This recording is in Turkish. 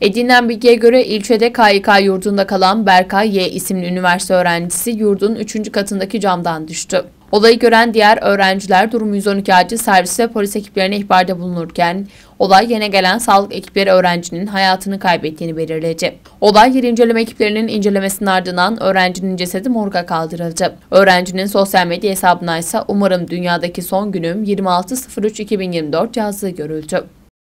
Edinen bilgiye göre ilçede KYK yurdunda kalan Berkay Y isimli üniversite öğrencisi yurdun 3. katındaki camdan düştü. Olayı gören diğer öğrenciler durumu 112 acil servise polis ekiplerine ihbarda bulunurken olay yerine gelen sağlık ekipleri öğrencinin hayatını kaybettiğini belirledi. Olay yeri inceleme ekiplerinin incelemesinin ardından öğrencinin cesedi morga kaldırıldı. Öğrencinin sosyal medya hesabına ise umarım dünyadaki son günüm 26.03.2024 yazdığı görüldü.